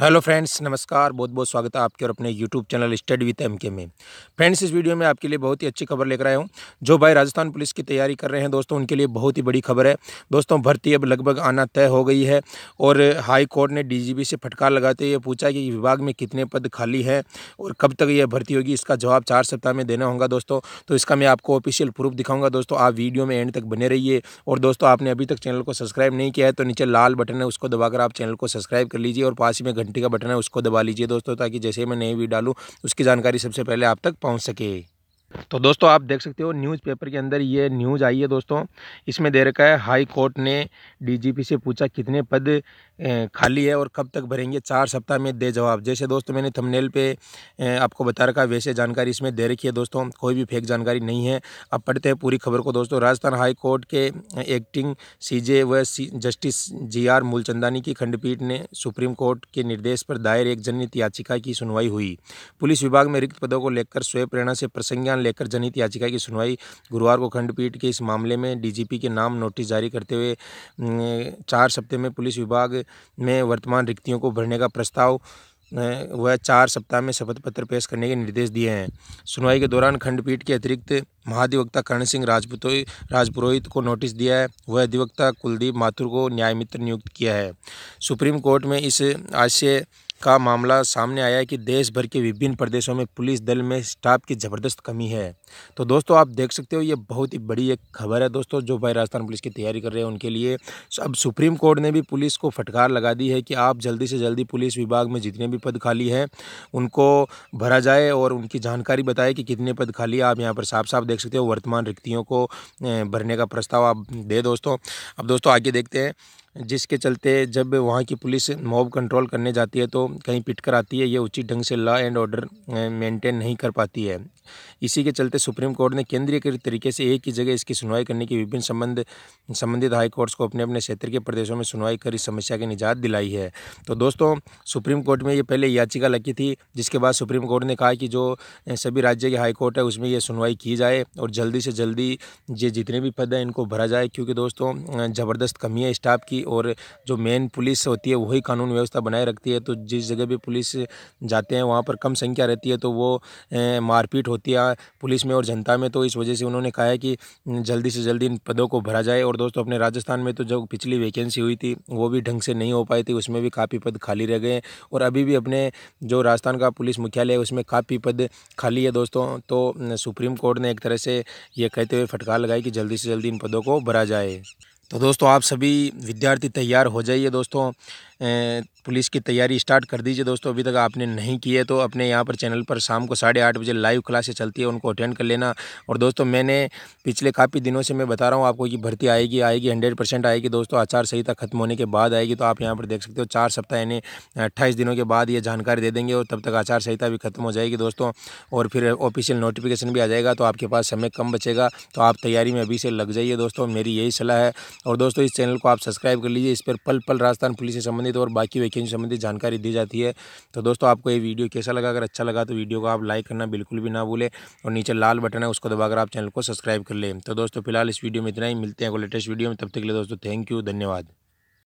hello friends नमस्कार बहुत बहुत स्वागत है आपके और अपने YouTube channel study with M K में फ्रेंड्स इस वीडियो में आपके लिए बहुत ही अच्छी खबर लेकर आया हूँ जो भाई राजस्थान पुलिस की तैयारी कर रहे हैं दोस्तों उनके लिए बहुत ही बड़ी खबर है दोस्तों भर्ती अब लगभग आना तय हो गई है और हाई कोर्ट ने डी से फटकार लगाते हुए पूछा कि विभाग में कितने पद खाली हैं और कब तक यह भर्ती होगी इसका जवाब चार सप्ताह में देना होगा दोस्तों तो इसका मैं आपको ऑफिशियल प्रूफ दिखाऊंगा दोस्तों आप वीडियो में एंड तक बने रहिए और दोस्तों आपने अभी तक चैनल को सब्सक्राइब नहीं किया है तो नीचे लाल बटन है उसको दबाकर आप चैनल को सब्सक्राइब कर लीजिए और पास ही में घंटी का बटन है उसको दबा लीजिए दोस्तों ताकि जैसे मैं नई वीडियो डालूँ उसकी जानकारी सबसे पहले आप तक पहुँच सके तो दोस्तों आप देख सकते हो न्यूज़पेपर के अंदर ये न्यूज़ आई है दोस्तों इसमें दे रखा है हाई कोर्ट ने डीजीपी से पूछा कितने पद खाली है और कब तक भरेंगे चार सप्ताह में दे जवाब जैसे दोस्तों मैंने थंबनेल पे आपको बता रखा वैसे जानकारी इसमें दे रखी है दोस्तों कोई भी फेक जानकारी नहीं है अब पढ़ते हैं पूरी खबर को दोस्तों राजस्थान हाई कोर्ट के एक्टिंग सीजे व जस्टिस जी आर मूलचंदानी की खंडपीठ ने सुप्रीम कोर्ट के निर्देश पर दायर एक जनहित याचिका की सुनवाई हुई पुलिस विभाग में रिक्त पदों को लेकर स्वयं प्रेरणा से प्रसंज्ञान लेकर जनहित याचिका की सुनवाई गुरुवार को खंडपीठ के इस मामले में डी के नाम नोटिस जारी करते हुए चार सप्ताह में पुलिस विभाग में वर्तमान रिक्तियों को भरने का प्रस्ताव वह चार सप्ताह में शपथ पत्र पेश करने के निर्देश दिए हैं सुनवाई के दौरान खंडपीठ के अतिरिक्त महाधिवक्ता कर्ण सिंह राजपुतोई राजपुरोहित को नोटिस दिया है वह अधिवक्ता कुलदीप माथुर को न्याय मित्र नियुक्त किया है सुप्रीम कोर्ट में इस आशय का मामला सामने आया है कि देश भर के विभिन्न प्रदेशों में पुलिस दल में स्टाफ की ज़बरदस्त कमी है तो दोस्तों आप देख सकते हो ये बहुत ही बड़ी एक खबर है दोस्तों जो भाई राजस्थान पुलिस की तैयारी कर रहे हैं उनके लिए अब सुप्रीम कोर्ट ने भी पुलिस को फटकार लगा दी है कि आप जल्दी से जल्दी पुलिस विभाग में जितने भी पद खाली हैं उनको भरा जाए और उनकी जानकारी बताए कि कितने पद खाली आप यहाँ पर साफ साफ देख सकते हो वर्तमान रिक्तियों को भरने का प्रस्ताव आप दे दोस्तों अब दोस्तों आगे देखते हैं जिसके चलते जब वहाँ की पुलिस मॉब कंट्रोल करने जाती है तो कहीं पिट कर आती है ये उचित ढंग से लॉ एंड ऑर्डर मेंटेन नहीं कर पाती है इसी के चलते सुप्रीम कोर्ट ने केंद्रीय तरीके से एक ही जगह इसकी सुनवाई करने की विभिन्न संबंध संबंधित हाई कोर्ट्स को अपने अपने क्षेत्र के प्रदेशों में सुनवाई कर इस समस्या की निजात दिलाई है तो दोस्तों सुप्रीम कोर्ट में ये पहले याचिका लगी थी जिसके बाद सुप्रीम कोर्ट ने कहा कि जो सभी राज्य के हाई कोर्ट है उसमें यह सुनवाई की जाए और जल्दी से जल्दी ये जितने भी पद हैं इनको भरा जाए क्योंकि दोस्तों ज़बरदस्त कमी है स्टाफ की और जो मेन पुलिस होती है वही कानून व्यवस्था बनाए रखती है तो जिस जगह भी पुलिस जाते हैं वहाँ पर कम संख्या रहती है तो वो मारपीट होती है पुलिस में और जनता में तो इस वजह से उन्होंने कहा है कि जल्दी से जल्दी इन पदों को भरा जाए और दोस्तों अपने राजस्थान में तो जो पिछली वैकेंसी हुई थी वो भी ढंग से नहीं हो पाई थी उसमें भी काफ़ी पद खाली रह गए और अभी भी अपने जो राजस्थान का पुलिस मुख्यालय है उसमें काफ़ी पद खाली है दोस्तों तो सुप्रीम कोर्ट ने एक तरह से ये कहते हुए फटकार लगाई कि जल्दी से जल्दी इन पदों को भरा जाए तो दोस्तों आप सभी विद्यार्थी तैयार हो जाइए दोस्तों पुलिस की तैयारी स्टार्ट कर दीजिए दोस्तों अभी तक आपने नहीं की है तो अपने यहाँ पर चैनल पर शाम को साढ़े आठ बजे लाइव क्लासेस चलती है उनको अटेंड कर लेना और दोस्तों मैंने पिछले काफ़ी दिनों से मैं बता रहा हूँ आपको कि भर्ती आएगी आएगी हंड्रेड परसेंट आएगी दोस्तों आचार संहिता खत्म होने के बाद आएगी तो आप यहाँ पर देख सकते हो चार सप्ताह यानी अट्ठाईस दिनों के बाद ये जानकारी दे देंगे और तब तक आचार संहिता भी खत्म हो जाएगी दोस्तों और फिर ऑफिशियल नोटिफिकेशन भी आ जाएगा तो आपके पास समय कम बचेगा तो आप तैयारी में अभी से लग जाइए दोस्तों मेरी यही सलाह है और दोस्तों इस चैनल को आप सब्सक्राइब कर लीजिए इस पर पल पल राजस्थान पुलिस से संबंधित संबंधित और बाकी वैकेंसी संबंधित जानकारी दी जाती है तो दोस्तों आपको ये वीडियो कैसा लगा अगर अच्छा लगा तो वीडियो को आप लाइक करना बिल्कुल भी ना भूलें और नीचे लाल बटन है उसको दबाकर आप चैनल को सब्सक्राइब कर लें तो दोस्तों फिलहाल इस वीडियो में इतना ही मिलते हैं लेटेस्ट वीडियो में तब तक के लिए दोस्तों थैंक यू धन्यवाद